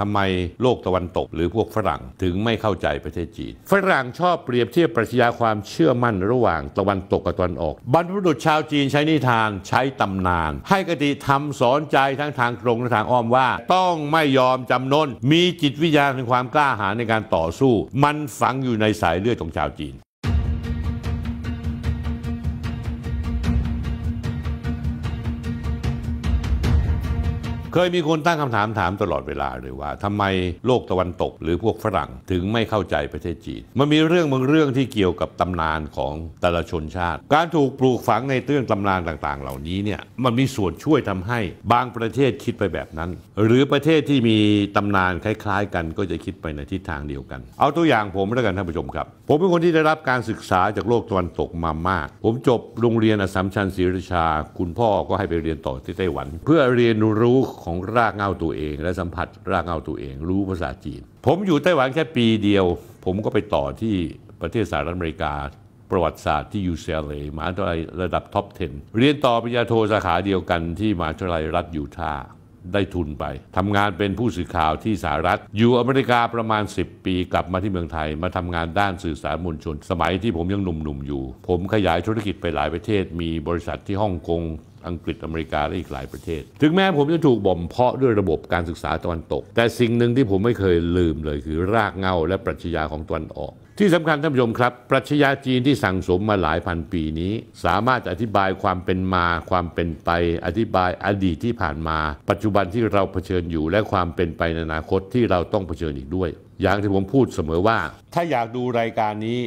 ทำไมโลกตะวันตกหรือพวกฝรั่งถึงไม่เข้าใจประเทศจีน ฝรั่งชอบเปรียบเทียบปรัชญาความเชื่อมั่นระหว่างตะวันตกกับตะวันออกบรรพบุรุษชาวจีนใช้นิทาน ใช้ตำนาน ให้กติธรรมสอนใจทั้งทางตรงและทางอ้อมว่า ต้องไม่ยอมจำนน มีจิตวิญญาณในความกล้าหาญในการต่อสู้ มันฝังอยู่ในสายเลือดของชาวจีนเคยมีคนตั้งคำถามถามตลอดเวลาเลยว่าทำไมโลกตะวันตกหรือพวกฝรั่งถึงไม่เข้าใจประเทศจีนมันมีเรื่องบางเรื่องที่เกี่ยวกับตำนานของแต่ละชนชาติ การถูกปลูกฝังในเรื่องตำนานต่าง ๆ เหล่านี้เนี่ยมันมีส่วนช่วยทำให้บางประเทศคิดไปแบบนั้น หรือประเทศที่มีตำนานคล้ายๆ กันก็จะคิดไปในทิศทางเดียวกัน เอาตัวอย่างผมแล้วกันท่านผู้ชมครับ ผมเป็นคนที่ได้รับการศึกษาจากโลกตะวันตกมามาก ผมจบโรงเรียนอสัมชัญศรีราชา คุณพ่อก็ให้ไปเรียนต่อที่ไต้หวัน เพื่อเรียนรู้ของรากเงาตัวเองและสัมผัสรากเงาตัวเองรู้ภาษาจีน ผมอยู่ไต้หวันแค่ปีเดียว ผมก็ไปต่อที่ประเทศสหรัฐอเมริกา ประวัติศาสตร์ที่ UCLA มหาวิทยาลัยระดับท็อป 10 เรียนต่อปริญญาโทสาขาเดียวกันที่มหาวิทยาลัยรัฐยูทาห์ได้ทุนไปทำงานเป็นผู้สื่อข่าวที่สหรัฐอยู่อเมริกาประมาณ 10 ปีกลับมาที่เมืองไทย มาทำงานด้านสื่อสารมวลชน สมัยที่ผมยังหนุ่มๆอยู่ ผมขยายธุรกิจไปหลายประเทศ มีบริษัทที่ฮ่องกงอังกฤษอเมริกา และอีกหลายประเทศ ถึงแม้ผมจะถูกบ่มเพาะด้วยระบบการศึกษาตะวันตก แต่สิ่งหนึ่งที่ผมไม่เคยลืมเลยคือรากเงาและปรัชญาของตะวันออก ที่สำคัญท่านผู้ชมครับ ปรัชญาจีนที่สั่งสมมาหลายพันปีนี้ สามารถอธิบายความเป็นมาความเป็นไปอธิบายอดีตที่ผ่านมา ปัจจุบันที่เราเผชิญอยู่ และความเป็นไปในอนาคตที่เราต้องเผชิญอีกด้วย อย่างที่ผมพูดเสมอว่า ถ้าอยากดูรายการนี้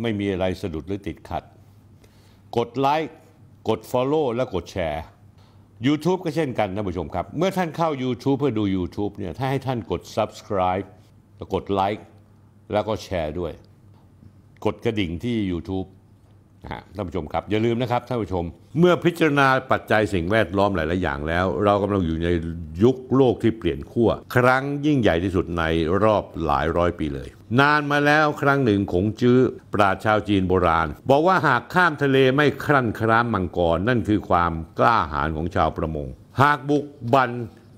ไม่มีอะไรสะดุดหรือติดขัด กดไลค์กด Follow และกดแชร์ YouTube ก็เช่นกันนะผู้ชมครับ เมื่อท่านเข้า YouTube เพื่อดู YouTube เนี่ย ถ้าให้ท่านกด Subscribe แล้วกดไลค์แล้วก็แชร์ด้วย กดกระดิ่งที่ YouTube ท่านผู้ชมครับอย่าลืมนะครับท่านผู้ชม เมื่อพิจารณาปัจจัยสิ่งแวดล้อมหลายๆอย่างแล้ว เรากำลังอยู่ในยุคโลกที่เปลี่ยนขั้วครั้งยิ่งใหญ่ที่สุดในรอบหลายร้อยปีเลย นานมาแล้วครั้งหนึ่งขงจื้อปราชชาวจีนโบราณ บอกว่าหากข้ามทะเลไม่ครั่นครามมังกรนั่นคือความกล้าหาญของชาวประมงหากบุกบัน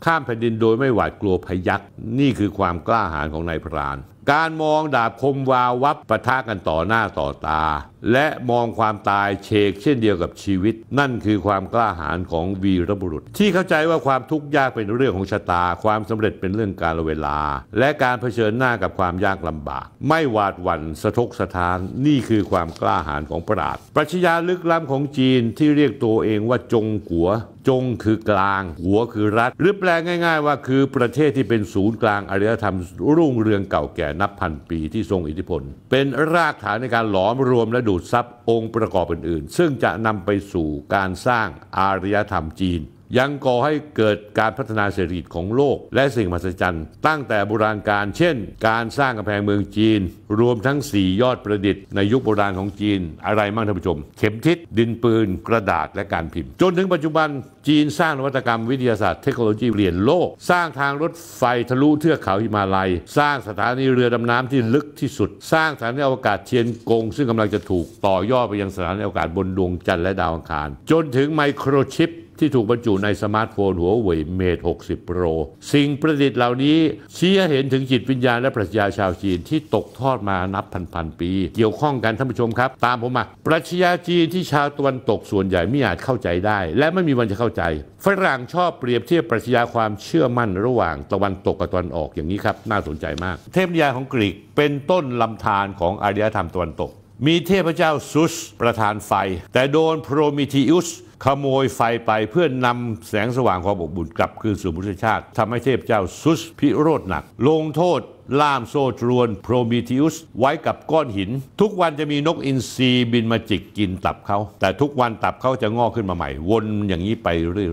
ข้ามแผ่นดินโดยไม่หวาดกลัวพยักนี่คือความกล้าหาญของนายพรานการมองดาบคมวาวับปะทะกันต่อหน้าต่อตา และมองความตายเชกเช่นเดียวกับชีวิต นั่นคือความกล้าหาญของวีรบุรุษ ที่เข้าใจว่าความทุกข์ยากเป็นเรื่องของชะตาความสำเร็จเป็นเรื่องการเวลา และการเผชิญหน้ากับความยากลำบาก ไม่หวาดหวั่นสะทกสะท้านนี่คือความกล้าหาญของปราดปรัชญาลึกล้ำของจีนที่เรียกตัวเองว่าจงกัวจงคือกลางหัวคือรัฐ หรือแปลง่ายๆ ว่าคือประเทศที่เป็นศูนย์กลางอารยธรรมรุ่งเรืองเก่าแก่นับพันปี ที่ทรงอิทธิพล เป็นรากฐานในการหลอมรวมและดูดซับองค์ประกอบอื่น ๆ ซึ่งจะนำไปสู่การสร้างอารยธรรมจีนยังก่อให้เกิดการพัฒนาเศรษฐกิจของโลก และสิ่งมหัศจรรย์ตั้งแต่โบราณกาลเช่น การสร้างกำแพงเมืองจีน รวมทั้ง 4 ยอดประดิษฐ์ในยุคโบราณของจีนอะไรบ้างท่านผู้ชม เข็มทิศดินปืน กระดาษและการพิมพ์ จนถึงปัจจุบันจีนสร้างนวัตกรรมวิทยาศาสตร์เทคโนโลยีเปลี่ยนโลก สร้างทางรถไฟทะลุเทือกเขาหิมาลัย สร้างสถานีเรือดำน้ำที่ลึกที่สุด สร้างสถานีอวกาศเทียนกงซึ่งกำลังจะถูกต่อยอดไปยังสถานีอวกาศบนดวงจันทร์และดาวอังคาร จนถึงไมโครชิปที่ถูกบรรจุในสมาร์ทโฟนหัวเว่ยเมท60 Pro สิ่งประดิษฐ์เหล่านี้ชี้เห็นถึงจิตวิญญาณและปรัชญาชาวจีนที่ตกทอดมานับพันๆปี เกี่ยวข้องกันท่านผู้ชมครับ ตามผมมาปรัชญาจีนที่ชาวตะวันตกส่วนใหญ่ไม่อาจเข้าใจได้ และไม่มีวันจะเข้าใจ ฝรั่งชอบเปรียบเทียบปรัชญาความเชื่อมั่นระหว่างตะวันตกกับตะวันออกอย่างนี้ครับน่าสนใจมาก เทพนิยายของกรีกเป็นต้นลำธารของอารยธรรมตะวันตก มีเทพเจ้าซุส ประธานไฟ แต่โดนโพรมิเทอุสขโมยไฟไปเพื่อนนำแสงสว่างความอบอุ่นกลับคืนสู่มนุษยชาติทำให้เทพเจ้าซุสพิโรธหนัก ลงโทษล่ามโซ่ตรวนโพรมีเทิอุสไว้กับก้อนหิน ทุกวันจะมีนกอินทรีบินมาจิกกินตับเขา แต่ทุกวันตับเขาจะงอกขึ้นมาใหม่ วนอย่างนี้ไป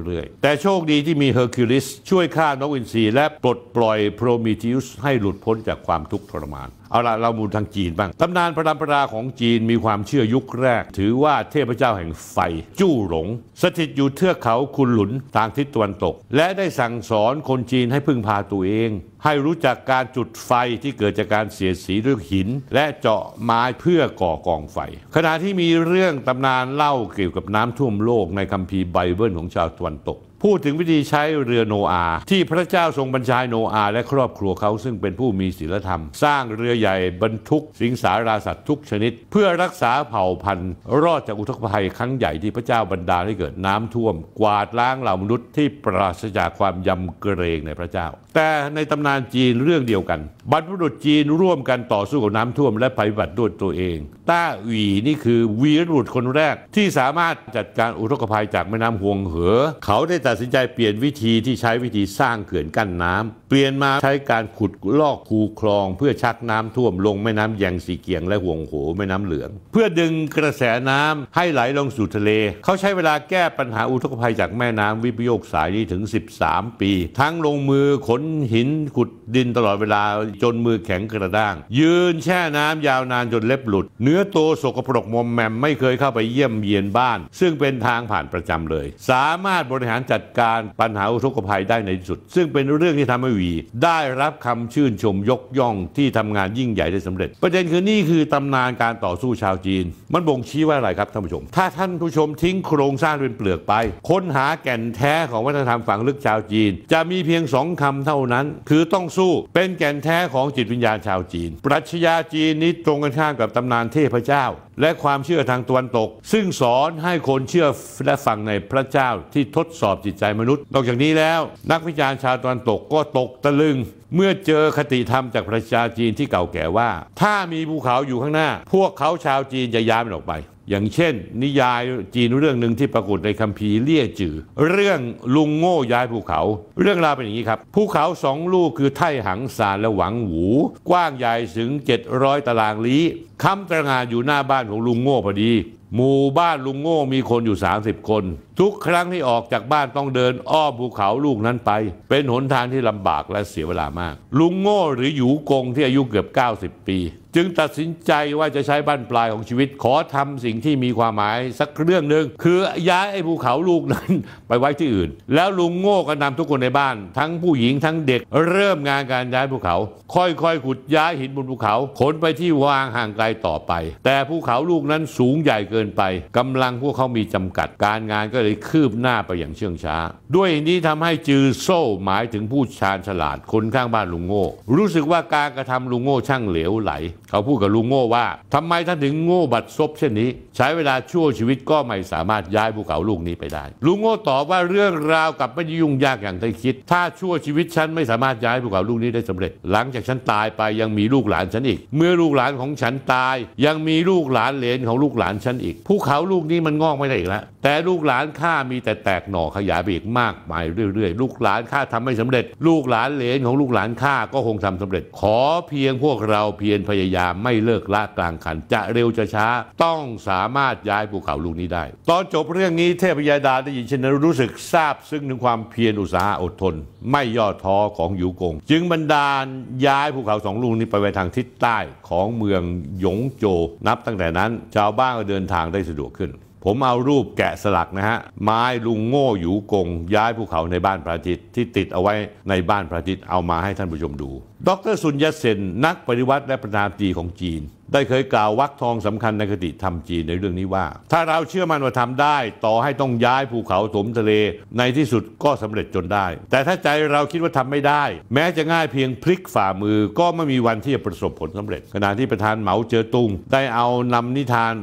เรื่อยๆ แต่โชคดีที่มีเฮอร์คิวลิสช่วยฆ่านกอินทรีและปลดปล่อยโพรมีเทิอุสให้หลุดพ้นจากความทุกข์ทรมานเอาละเรามูลทางจีนบ้างตำนานพระดมประดาของจีนมีความเชื่อยุคแรก ถือว่าเทพเจ้าแห่งไฟ จู้หลงสถิตอยู่เทือกเขาคุนหลุนทางทิศตะวันตก และได้สั่งสอนคนจีนให้พึ่งพาตัวเอง ให้รู้จักการจุดไฟที่เกิดจากการเสียสีด้วยหิน และเจาะไม้เพื่อก่อกองไฟ ขณะที่มีเรื่องตำนานเล่าเกี่ยวกับน้ำท่วมโลก ในคัมภีร์ไบเบิลของชาวตะวันตกพูดถึงวิธีใช้เรือโนอา ที่พระเจ้าทรงบัญชาโนอา และครอบครัวเขาซึ่งเป็นผู้มีศีลธรรม สร้างเรือใหญ่บรรทุก สิงสาราสัตว์ทุกชนิด เพื่อรักษาเผ่าพันธุ์ รอดจากอุทกภัยครั้งใหญ่ที่พระเจ้าบันดาลให้เกิดน้ำท่วม กวาดล้างเหล่ามนุษย์ที่ปราศจากความยำเกรงในพระเจ้า แต่ในตำนานจีนเรื่องเดียวกันบรรพบุรุษจีนร่วมกันต่อสู้กับน้ำท่วมและภัยพิบัติด้วยตัวเอง ต้าหวีนี่คือวีรบุรุษคนแรก ที่สามารถจัดการอุทกภัยจากแม่น้ำหวงเหอ เขาได้ตัดสินใจเปลี่ยนวิธีที่ใช้วิธีสร้างเขื่อนกั้นน้ำเปลี่ยนมาใช้การขุดลอกคูคลอง เพื่อชักน้ำท่วมลงแม่น้ำแยงสีเกียงและหวงโหแม่น้ำเหลือง เพื่อดึงกระแสน้ำให้ไหลลงสู่ทะเล เขาใช้เวลาแก้ปัญหาอุทกภัยจากแม่น้ำวิปโยคสายนี้ถึง 13 ปี ทั้งลงมือขนหินขุดดินตลอดเวลาจนมือแข็งกระด้าง ยืนแช่น้ำยาวนานจนเล็บหลุด เนื้อตัวสกปรกมอมแมมไม่เคยเข้าไปเยี่ยมเยียนบ้าน ซึ่งเป็นทางผ่านประจำเลย สามารถบริหารจัดการปัญหาอุทกภัยได้ในที่สุด ซึ่งเป็นเรื่องที่ทำให้วี ได้รับคำชื่นชมยกย่องที่ทำงานยิ่งใหญ่ได้สำเร็จ ประเด็นคือนี่คือตำนานการต่อสู้ชาวจีน มันบ่งชี้ว่าอะไรครับท่านผู้ชม ถ้าท่านผู้ชมทิ้งโครงสร้างเป็นเปลือกไป ค้นหาแก่นแท้ของวัฒนธรรมฝังลึกชาวจีน จะมีเพียงสองคำเท่านั้น คือต้องสู้ เป็นแก่นแท้ของจิตวิญญาณชาวจีนปรัชญาจีนนี้ตรงกันข้ามกับตำนานเทพเจ้า และความเชื่อทางตะวันตก ซึ่งสอนให้คนเชื่อและฟังในพระเจ้าที่ทดสอบจิตใจมนุษย์นอกจากนี้แล้วนักวิจารณ์ชาวตะวันตกก็ตกตะลึง เมื่อเจอคติธรรมจากประชาจีนที่เก่าแก่ว่า ถ้ามีภูเขาอยู่ข้างหน้า พวกเขาชาวจีนจะย้ายมันออกไปอย่างเช่น นิยายจีนเรื่องหนึ่งที่ปรากฏในคัมภีร์เลี่ยจือเรื่องลุงโง่ย้ายภูเขาเรื่องราวเป็นอย่างนี้ครับ ภูเขาสองลูกคือไทหังซานและหวังหูกว้างใหญ่ถึง 700ตารางลี้คำตระงานอยู่หน้าบ้านของลุงโง่พอดี หมู่บ้านลุงโง่มีคนอยู่ 30 คน ทุกครั้งที่ออกจากบ้านต้องเดินอ้อมภูเขาลูกนั้นไป เป็นหนทางที่ลำบากและเสียเวลามาก ลุงโง่หรือหยูกงที่อายุเกือบ 90 ปีจึงตัดสินใจว่าจะใช้บ้านปลายของชีวิต ขอทำสิ่งที่มีความหมาย สักเรื่องหนึ่งคือย้ายไอ้ภูเขาลูกนั้น ไปไว้ที่อื่น แล้วลุงโง่ก็นำทุกคนในบ้าน ทั้งผู้หญิงทั้งเด็กเริ่มงานการย้ายภูเขา ค่อยๆ ขุดย้ายหินบนภูเขาขนไปที่วางห่างไกลต่อไป แต่ภูเขาลูกนั้นสูงใหญ่เกินไป กำลังพวกเขามีจำกัดการงานก็เลยคืบหน้าไปอย่างเชื่องช้า ด้วยนี้ทำให้จือโซ่หมายถึงผู้ชาญฉลาดคนข้างบ้านลุงโง่รู้สึกว่าการกระทำลุงโง่ช่างเหลวไหลเขาพูดกับลุงโง่ว่า ทำไมท่านถึงโง่บัดซบเช่นนี้ ใช้เวลาชั่วชีวิตก็ไม่สามารถย้ายภูเขาลูกนี้ไปได้ลุงโง่ตอบว่าเรื่องราวกับไม่ยุ่งยากอย่างที่คิด ถ้าชั่วชีวิตฉันไม่สามารถย้ายภูเขาลูกนี้ได้สำเร็จหลังจากฉันตายไปยังมีลูกหลานฉันอีก เมื่อลูกหลานของฉันตาย ยังมีลูกหลานเหลนของลูกหลานฉันอีกภูเขาลูกนี้มันงอกไม่ได้อีกแล้วแต่ลูกหลานข้ามีแต่แตกหน่อขยายไปอีกมากมายเรื่อยๆ ลูกหลานข้าทำไม่สำเร็จ ลูกหลานเหลนของลูกหลานข้าก็คงทำสำเร็จ ขอเพียงพวกเราเพียรพยายามาไม่เลิกละกลางคันจะเร็วจะช้า ต้องสามารถย้ายภูเขาลูกนี้ได้ตอนจบเรื่องนี้เทพยายดาได้ยินเช่นนั้นรู้สึกซาบ ซึ้งถึงความเพียรอุตสาหอดทนไม่ย่อท้อของหยูกง จึงบันดาลย้ายภูเขาสองลูกนี้ไปไว้ทางทิศใต้ของเมืองหยงโจนับตั้งแต่นั้น ชาวบ้านก็เดินทางได้สะดวกขึ้นผมเอารูปแกะสลักนะฮะ ไม้ลุงโง่อยู่กง ย้ายภูเขาในบ้านพระอาทิตย์ที่ติดเอาไว้ในบ้านพระอาทิตย์เอามาให้ท่านผู้ชมดู ดรสุญญเซนนักปฏิวัติและประธานาตีของจีนได้เคยกล่าววักทองสำคัญในคติธรรมจีนในเรื่องนี้ว่า ถ้าเราเชื่อมั่นว่าทำได้ ต่อให้ต้องย้ายภูเขาถมทะเลในที่สุดก็สำเร็จจนได้ แต่ถ้าใจเราคิดว่าทำไม่ได้ แม้จะง่ายเพียงพลิกฝ่ามือ ก็ไม่มีวันที่จะประสบผลสำเร็จ ขณะที่ประธานเหมาเจ๋อตุงได้เอานำนิทาน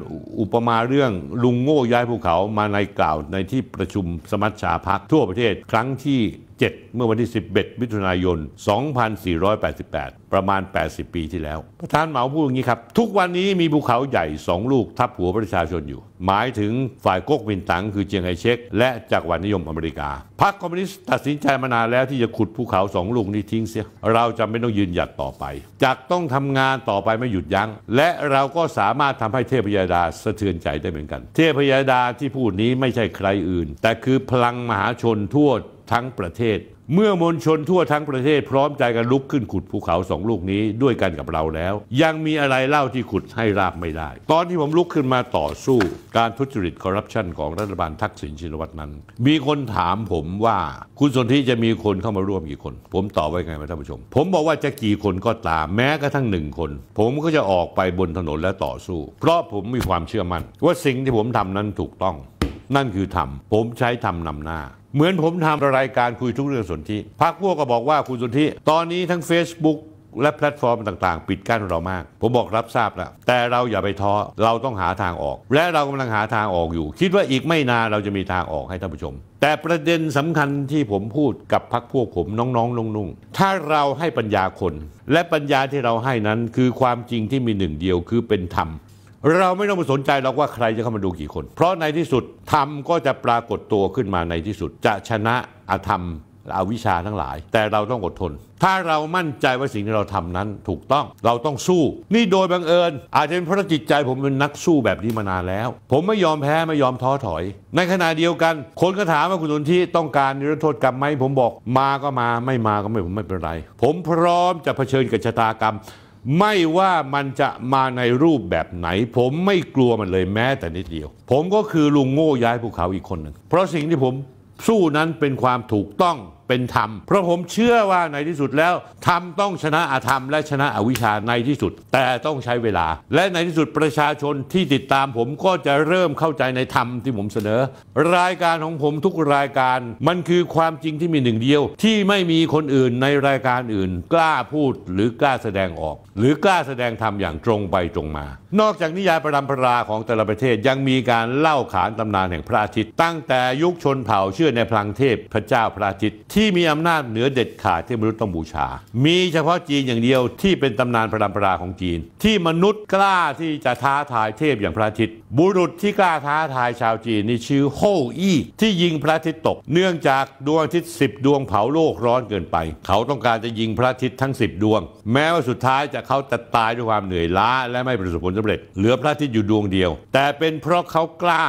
อุปมาเรื่อง ลุงโง่ย้ายภูเขามาในกล่าว ในที่ประชุมสมัชชาพักทั่วประเทศครั้งที่7เมื่อวันที่11มิถุนายน 2488 ประมาณ 80 ปีที่แล้วประธานเหมาพูดอย่างนี้ครับ ทุกวันนี้มีภูเขาใหญ่ 2 ลูกทับหัวประชาชนอยู่ หมายถึงฝ่ายก๊กมินตั๋งคือเจียงไคเชกและจักรวรรดินิยมอเมริกาพรรคคอมมิวนิสต์ตัดสินใจมานานแล้วที่จะขุดภูเขาสองลูกนี้ทิ้งเสีย เราจะไม่ต้องยืนหยัดต่อไปจากต้องทำงานต่อไปไม่หยุดยัง้ง และเราก็สามารถทำให้เทพยดาสะเทือนใจได้เหมือนกัน เทพยดาที่พูดนี้ไม่ใช่ใครอื่น แต่คือพลังมหาชนทั่วทั้งประเทศ เมื่อมวลชนทั่วทั้งประเทศ พร้อมใจกันลุกขึ้นขุดภูเขาสองลูกนี้ด้วยกันกับเราแล้ว ยังมีอะไรเล่าที่ขุดให้ราบไม่ได้ ตอนที่ผมลุกขึ้นมาต่อสู้ การทุจริตคอร์รัปชันของรัฐบาลทักษิณชินวัตรนั้น มีคนถามผมว่าคุณสนธิจะมีคนเข้ามาร่วมกี่คน ผมตอบไว้ไงมาท่านผู้ชม ผมบอกว่าจะกี่คนก็ตามแม้กระทั่งหนึ่งคน ผมก็จะออกไปบนถนนและต่อสู้ เพราะผมมีความเชื่อมั่นว่าสิ่งที่ผมทำนั้นถูกต้อง นั่นคือทำผมใช้ทำนำหน้าเหมือนผมทำรายการคุยทุกเรื่องสนธิพักพวกก็บอกว่าคุณสนธิตอนนี้ทั้ง Facebook และแพลตฟอร์มต่าง ๆ ปิดกั้นเรามาก ผมบอกรับทราบแล้วแต่เราอย่าไปท้อเราต้องหาทางออก และเรากำลังหาทางออกอยู่ คิดว่าอีกไม่นานเราจะมีทางออกให้ท่านผู้ชม แต่ประเด็นสำคัญที่ผมพูดกับพักพวกผมน้องๆนุ่งๆถ้าเราให้ปัญญาคน และปัญญาที่เราให้นั้นคือความจริงที่มีหนึ่งเดียว คือเป็นธรรมเราไม่ต้องไปสนใจหรอกว่าใครจะเข้ามาดูกี่คน เพราะในที่สุดธรรมก็จะปรากฏตัวขึ้นมาในที่สุด จะชนะอธรรมอวิชาทั้งหลาย แต่เราต้องอดทน ถ้าเรามั่นใจว่าสิ่งที่เราทำนั้นถูกต้องเราต้องสู้ นี่โดยบังเอิญ อาจจะเป็นเพราะจิตใจผมเป็นนักสู้แบบนี้มานานแล้ว ผมไม่ยอมแพ้ไม่ยอมท้อถอย ในขณะเดียวกันคนก็ถามว่าคุณสุนที่ต้องการนิรโทษกรรมไหม ผมบอกมาก็มา ไม่มาก็ไม่ผมไม่เป็นไร ผมพร้อมจะเผชิญกับชะตากรรมไม่ว่ามันจะมาในรูปแบบไหน ผมไม่กลัวมันเลยแม้แต่นิดเดียว ผมก็คือลุงโง่ย้ายภูเขาอีกคนหนึ่ง เพราะสิ่งที่ผมสู้นั้นเป็นความถูกต้องเป็นธรรมเพราะผมเชื่อว่าในที่สุดแล้ว ธรรมต้องชนะอธรรม และชนะอวิชชาในที่สุด แต่ต้องใช้เวลา และในที่สุดประชาชนที่ติดตามผมก็จะเริ่มเข้าใจในธรรมที่ผมเสนอ รายการของผมทุกรายการมันคือความจริงที่มีหนึ่งเดียว ที่ไม่มีคนอื่นในรายการอื่น กล้าพูดหรือกล้าแสดงออก หรือกล้าแสดงธรรมอย่างตรงไปตรงมา นอกจากนิยายประดปมะราของแต่ละประเทศยังมีการเล่าขานตำนานแห่งพระอาทิตย์ตั้งแต่ยุคชนเผ่าเชื่อในพลังเทพพระเจ้าพระอาทิตย์ที่มีอำนาจเหนือเด็ดขาดที่มนุษย์ต้องบูชา มีเฉพาะจีนอย่างเดียวที่เป็นตำนานพระดำปราของจีน ที่มนุษย์กล้าที่จะท้าทายเทพอย่างพระอาทิตย์บุรุษที่กล้าท้าทายชาวจีนนี่ชื่อโฮอี้ที่ยิงพระอาทิตย์ตก เนื่องจากดวงอาทิตย์สิบดวงเผาโลกร้อนเกินไป เขาต้องการจะยิงพระอาทิตย์ทั้งสิบดวงแม้ว่าสุดท้ายจะเขาจะตายด้วยความเหนื่อยล้า และไม่ประสบผลสำเร็จเหลือพระอาทิตย์อยู่ดวงเดียว แต่เป็นเพราะเขากล้า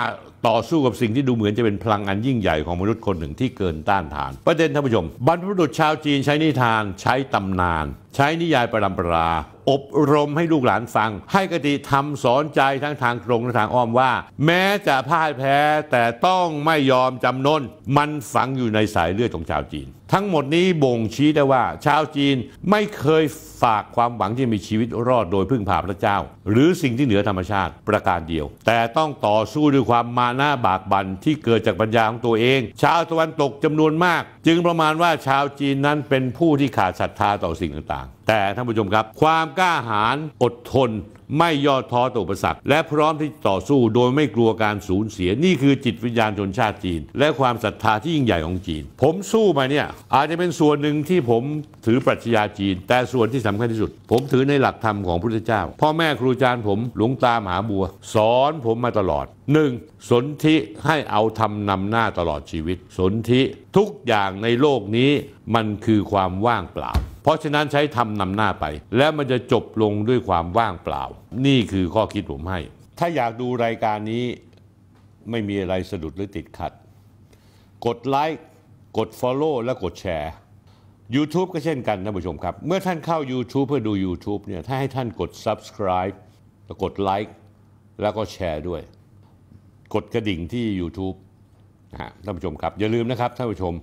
ต่อสู้กับสิ่งที่ดูเหมือนจะเป็นพลังอันยิ่งใหญ่ของมนุษย์คนหนึ่งที่เกินต้านทาน ประเด็นท่านผู้ชม บรรพบุรุษชาวจีนใช้นิทาน ใช้ตำนานใช้นิยายประดมปรา อบรมให้ลูกหลานฟัง ให้กติธรรมสอนใจทั้งทางตรงและทางอ้อมว่า แม้จะพ่ายแพ้ แต่ต้องไม่ยอมจำนนมันฝังอยู่ในสายเลือดของชาวจีน ทั้งหมดนี้บ่งชี้ได้ว่า ชาวจีนไม่เคยฝากความหวังที่มีชีวิตรอดโดยพึ่งพาพระเจ้า หรือสิ่งที่เหนือธรรมชาติประการเดียวแต่ต้องต่อสู้ด้วยความมาหน้าบากบันที่เกิดจากปัญญาของตัวเอง ชาวตะวันตกจำนวนมากจึงประมาณว่าชาวจีนนั้นเป็นผู้ที่ขาดศรัทธาต่อสิ่งต่างๆ แต่ท่านผู้ชมครับความกล้าหาญอดทนไม่ย่อท้อต่ออุปสรรคและพร้อมที่ต่อสู้โดยไม่กลัวการสูญเสียนี่คือจิตวิญญาณชนชาติจีน และความศรัทธาที่ยิ่งใหญ่ของจีน ผมสู้มาเนี่ย อาจจะเป็นส่วนหนึ่งที่ผมถือปรัชญาจีน แต่ส่วนที่สำคัญที่สุด ผมถือในหลักธรรมของพระพุทธเจ้า พ่อแม่ครูอาจารย์ผมหลวงตาหมหาบัว สอนผมมาตลอดหนึ่งสนธิให้เอาทำนำหน้าตลอดชีวิต สนธิทุกอย่างในโลกนี้มันคือความว่างเปล่าเพราะฉะนั้นใช้ทำนำหน้าไป แล้วมันจะจบลงด้วยความว่างเปล่า นี่คือข้อคิดผมให้ ถ้าอยากดูรายการนี้ไม่มีอะไรสะดุดหรือติดขัด กดไลค์กด Follow และกดแชร์ YouTube ก็เช่นกันนะผู้ชมครับ เมื่อท่านเข้า YouTube เพื่อดู YouTube เนี่ย ถ้าให้ท่านกด Subscribe แล้วกดไลค์แล้วก็แชร์ด้วย กดกระดิ่งที่ YouTube นะท่านผู้ชมครับอย่าลืมนะครับท่านผู้ชม